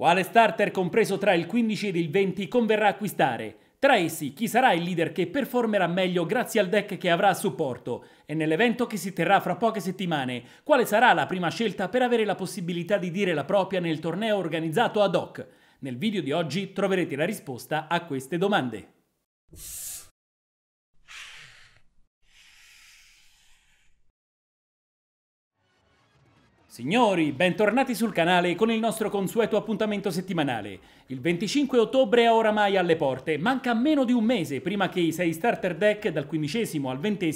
Quale starter compreso tra il 15 ed il 20 converrà acquistare? Tra essi, chi sarà il leader che performerà meglio grazie al deck che avrà a supporto? E nell'evento che si terrà fra poche settimane, quale sarà la prima scelta per avere la possibilità di dire la propria nel torneo organizzato ad hoc? Nel video di oggi troverete la risposta a queste domande. Signori, bentornati sul canale con il nostro consueto appuntamento settimanale. Il 25 ottobre è oramai alle porte, manca meno di un mese prima che i 6 starter deck dal 15 al 20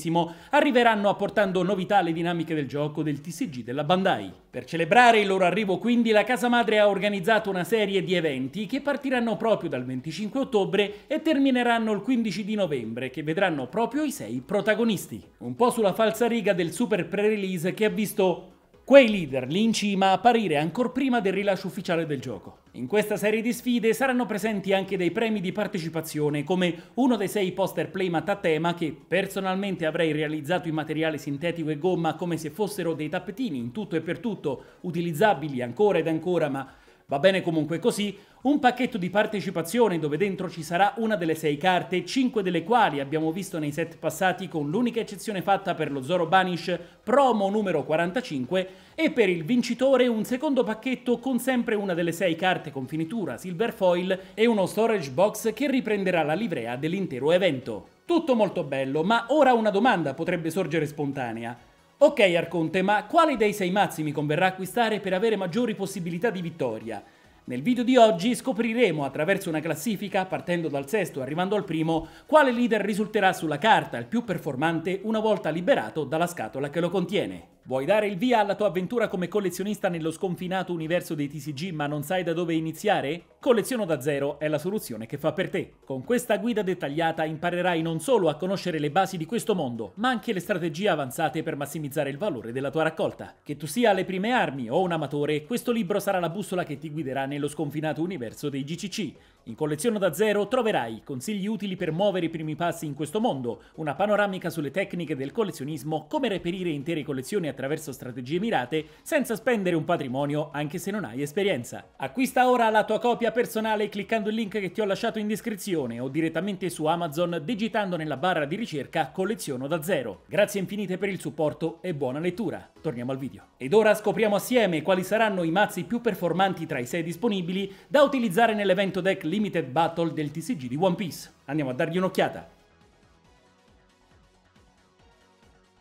arriveranno apportando novità alle dinamiche del gioco del TCG della Bandai. Per celebrare il loro arrivo quindi la casa madre ha organizzato una serie di eventi che partiranno proprio dal 25 ottobre e termineranno il 15 di novembre che vedranno proprio i 6 protagonisti. Un po' sulla falsa riga del super pre-release che ha visto quei leader lì in cima apparire ancor prima del rilascio ufficiale del gioco. In questa serie di sfide saranno presenti anche dei premi di partecipazione, come uno dei sei poster playmat a tema che personalmente avrei realizzato in materiale sintetico e gomma come se fossero dei tappetini in tutto e per tutto, utilizzabili ancora ed ancora, ma Va bene comunque così, un pacchetto di partecipazione dove dentro ci sarà una delle sei carte, cinque delle quali abbiamo visto nei set passati con l'unica eccezione fatta per lo Zoro Banish promo numero 45 e per il vincitore un secondo pacchetto con sempre una delle sei carte con finitura silver foil e uno storage box che riprenderà la livrea dell'intero evento. Tutto molto bello, ma ora una domanda potrebbe sorgere spontanea. Ok Arconte, ma quale dei sei mazzi mi converrà acquistare per avere maggiori possibilità di vittoria? Nel video di oggi scopriremo attraverso una classifica, partendo dal sesto e arrivando al primo, quale leader risulterà sulla carta il più performante una volta liberato dalla scatola che lo contiene. Vuoi dare il via alla tua avventura come collezionista nello sconfinato universo dei TCG ma non sai da dove iniziare? Colleziono da zero è la soluzione che fa per te. Con questa guida dettagliata imparerai non solo a conoscere le basi di questo mondo, ma anche le strategie avanzate per massimizzare il valore della tua raccolta. Che tu sia alle prime armi o un amatore, questo libro sarà la bussola che ti guiderà nello sconfinato universo dei GCC. In Collezione da Zero troverai consigli utili per muovere i primi passi in questo mondo, una panoramica sulle tecniche del collezionismo, come reperire intere collezioni attraverso strategie mirate senza spendere un patrimonio anche se non hai esperienza. Acquista ora la tua copia personale cliccando il link che ti ho lasciato in descrizione o direttamente su Amazon digitando nella barra di ricerca Collezione da Zero. Grazie infinite per il supporto e buona lettura. Torniamo al video. Ed ora scopriamo assieme quali saranno i mazzi più performanti tra i 6 disponibili da utilizzare nell'evento deck Limited Battle del TCG di One Piece. Andiamo a dargli un'occhiata.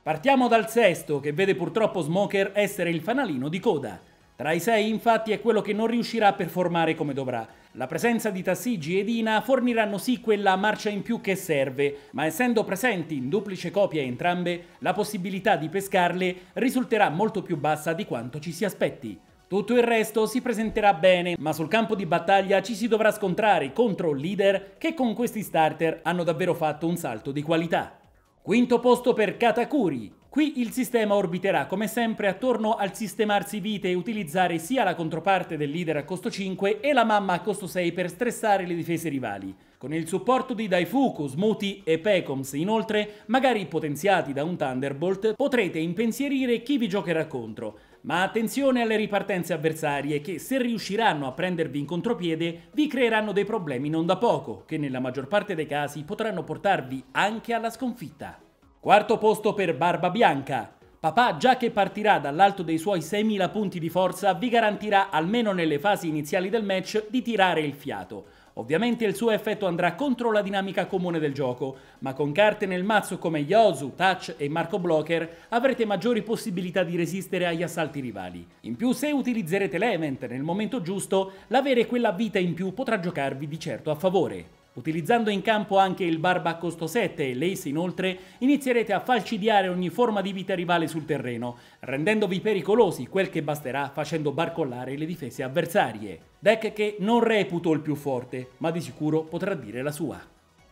Partiamo dal sesto, che vede purtroppo Smoker essere il fanalino di coda. Tra i sei, infatti, è quello che non riuscirà a performare come dovrà. La presenza di Tassigi ed Ina forniranno sì quella marcia in più che serve, ma essendo presenti in duplice copia entrambe, la possibilità di pescarle risulterà molto più bassa di quanto ci si aspetti. Tutto il resto si presenterà bene, ma sul campo di battaglia ci si dovrà scontrare contro leader che con questi starter hanno davvero fatto un salto di qualità. Quinto posto per Katakuri. Qui il sistema orbiterà come sempre attorno al sistemarsi vite e utilizzare sia la controparte del leader a costo 5 e la mamma a costo 6 per stressare le difese rivali. Con il supporto di Daifuku, Smuti e Pecoms inoltre, magari potenziati da un Thunderbolt, potrete impensierire chi vi giocherà contro, ma attenzione alle ripartenze avversarie che, se riusciranno a prendervi in contropiede, vi creeranno dei problemi non da poco, che nella maggior parte dei casi potranno portarvi anche alla sconfitta. Quarto posto per Barba Bianca. Papà, già che partirà dall'alto dei suoi 6.000 punti di forza, vi garantirà, almeno nelle fasi iniziali del match, di tirare il fiato. Ovviamente il suo effetto andrà contro la dinamica comune del gioco, ma con carte nel mazzo come Yosu, Touch e Marco Blocker avrete maggiori possibilità di resistere agli assalti rivali. In più se utilizzerete l'Event nel momento giusto, l'avere quella vita in più potrà giocarvi di certo a favore. Utilizzando in campo anche il barba a costo 7 e l'ace inoltre, inizierete a falcidiare ogni forma di vita rivale sul terreno, rendendovi pericolosi quel che basterà facendo barcollare le difese avversarie. Deck che non reputo il più forte, ma di sicuro potrà dire la sua.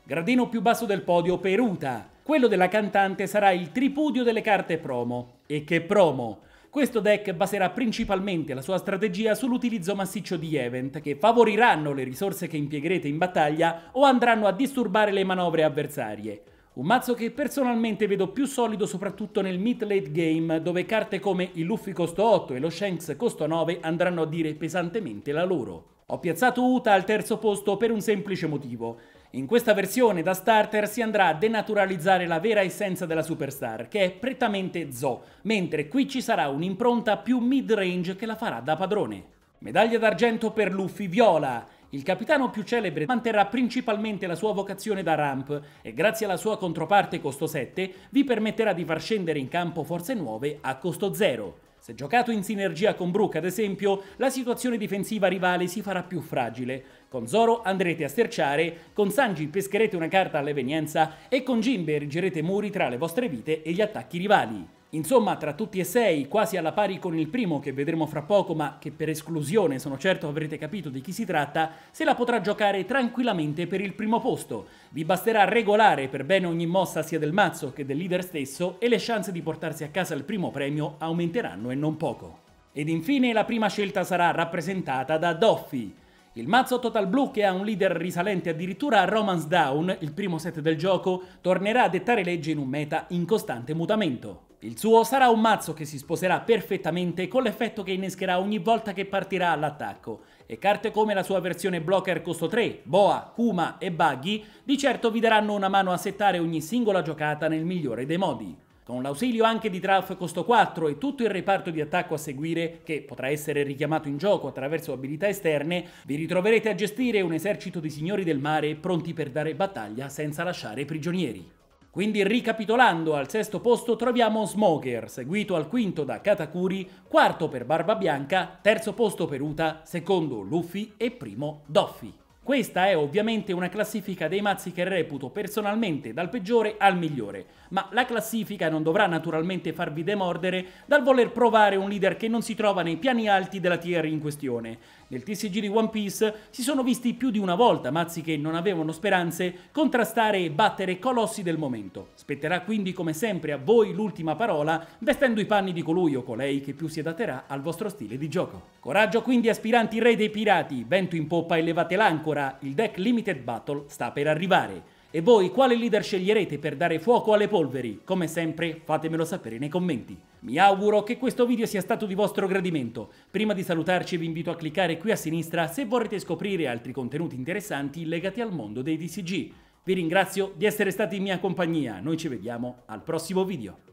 Gradino più basso del podio per Peruta. Quello della cantante sarà il tripudio delle carte promo. E che promo! Questo deck baserà principalmente la sua strategia sull'utilizzo massiccio di event, che favoriranno le risorse che impiegherete in battaglia o andranno a disturbare le manovre avversarie. Un mazzo che personalmente vedo più solido soprattutto nel mid-late game, dove carte come il Luffy costo 8 e lo Shanks costo 9 andranno a dire pesantemente la loro. Ho piazzato Uta al terzo posto per un semplice motivo. In questa versione da starter si andrà a denaturalizzare la vera essenza della superstar, che è prettamente Zo, mentre qui ci sarà un'impronta più mid-range che la farà da padrone. Medaglia d'argento per Luffy Viola. Il capitano più celebre manterrà principalmente la sua vocazione da ramp e grazie alla sua controparte costo 7 vi permetterà di far scendere in campo forze nuove a costo 0. Se giocato in sinergia con Brook, ad esempio, la situazione difensiva rivale si farà più fragile. Con Zoro andrete a sterciare, con Sanji pescherete una carta all'evenienza e con Jin erigerete muri tra le vostre vite e gli attacchi rivali. Insomma, tra tutti e sei, quasi alla pari con il primo che vedremo fra poco, ma che per esclusione sono certo avrete capito di chi si tratta, se la potrà giocare tranquillamente per il primo posto. Vi basterà regolare per bene ogni mossa sia del mazzo che del leader stesso e le chance di portarsi a casa il primo premio aumenteranno e non poco. Ed infine la prima scelta sarà rappresentata da Doffy, il mazzo Total Blue, che ha un leader risalente addirittura a Romance Down, il primo set del gioco, tornerà a dettare legge in un meta in costante mutamento. Il suo sarà un mazzo che si sposerà perfettamente con l'effetto che innescherà ogni volta che partirà all'attacco e carte come la sua versione blocker costo 3, Boa, Kuma e Buggy di certo vi daranno una mano a settare ogni singola giocata nel migliore dei modi. Con l'ausilio anche di Traf costo 4 e tutto il reparto di attacco a seguire, che potrà essere richiamato in gioco attraverso abilità esterne, vi ritroverete a gestire un esercito di signori del mare pronti per dare battaglia senza lasciare prigionieri. Quindi ricapitolando, al sesto posto troviamo Smoker, seguito al quinto da Katakuri, quarto per Barba Bianca, terzo posto per Uta, secondo Luffy e primo Doffy. Questa è ovviamente una classifica dei mazzi che reputo personalmente dal peggiore al migliore, ma la classifica non dovrà naturalmente farvi demordere dal voler provare un leader che non si trova nei piani alti della tier in questione, nel TCG di One Piece si sono visti più di una volta mazzi che non avevano speranze contrastare e battere colossi del momento. Spetterà quindi come sempre a voi l'ultima parola, vestendo i panni di colui o colei che più si adatterà al vostro stile di gioco. Coraggio quindi aspiranti re dei pirati, vento in poppa e levate l'ancora, il deck Limited Battle sta per arrivare. E voi quale leader sceglierete per dare fuoco alle polveri? Come sempre fatemelo sapere nei commenti. Mi auguro che questo video sia stato di vostro gradimento. Prima di salutarci vi invito a cliccare qui a sinistra se vorrete scoprire altri contenuti interessanti legati al mondo dei DCG. Vi ringrazio di essere stati in mia compagnia, noi ci vediamo al prossimo video.